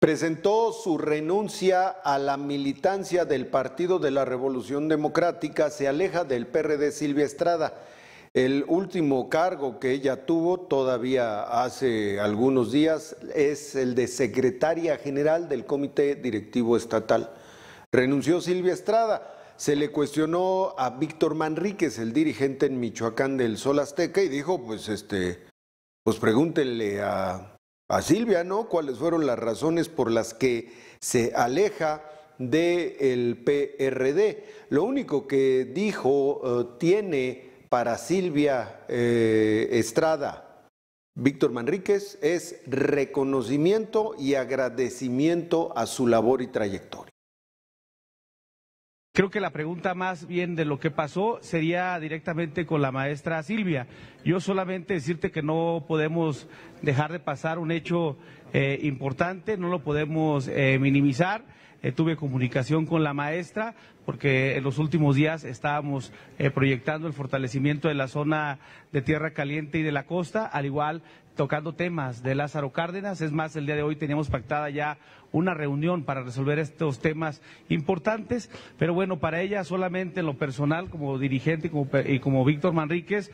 presentó su renuncia a la militancia del Partido de la Revolución Democrática, se aleja del PRD Silvia Estrada. El último cargo que ella tuvo todavía hace algunos días es el de secretaria general del Comité Directivo Estatal. Renunció Silvia Estrada. Se le cuestionó a Víctor Manríquez, el dirigente en Michoacán del Sol Azteca, y dijo, pues este, pues pregúntenle a, a Silvia, ¿no? ¿Cuáles fueron las razones por las que se aleja del PRD? Lo único que dijo eh, tiene para Silvia eh, Estrada Víctor Manríquez es reconocimiento y agradecimiento a su labor y trayectoria. Creo que la pregunta más bien de lo que pasó sería directamente con la maestra Silvia. Yo solamente decirte que no podemos dejar de pasar un hecho eh, importante, no lo podemos eh, minimizar. Eh, tuve comunicación con la maestra porque en los últimos días estábamos proyectando el fortalecimiento de la zona de Tierra Caliente y de la costa, al igual tocando temas de Lázaro Cárdenas. Es más, el día de hoy teníamos pactada ya una reunión para resolver estos temas importantes, pero bueno, para ella solamente en lo personal, como dirigente y como, y Víctor Manríquez,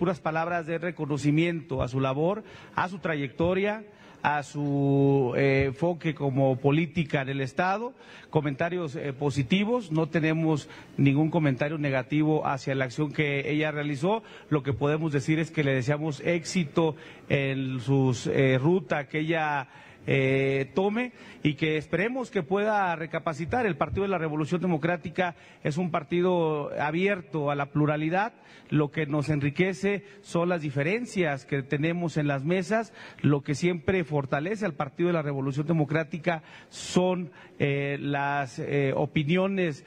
puras palabras de reconocimiento a su labor, a su trayectoria a su eh, enfoque como política en el Estado, comentarios eh, positivos, no tenemos ningún comentario negativo hacia la acción que ella realizó, lo que podemos decir es que le deseamos éxito en sus eh, ruta que ella eh, tome y que esperemos que pueda recapacitar. El Partido de la Revolución Democrática es un partido abierto a la pluralidad. Lo que nos enriquece son las diferencias que tenemos en las mesas. Lo que siempre fortalece al Partido de la Revolución Democrática son eh, las eh, opiniones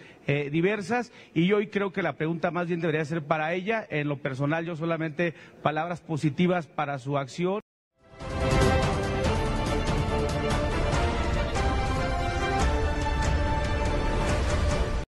diversas y hoy creo que la pregunta más bien debería ser para ella. En lo personal, yo solamente palabras positivas para su acción.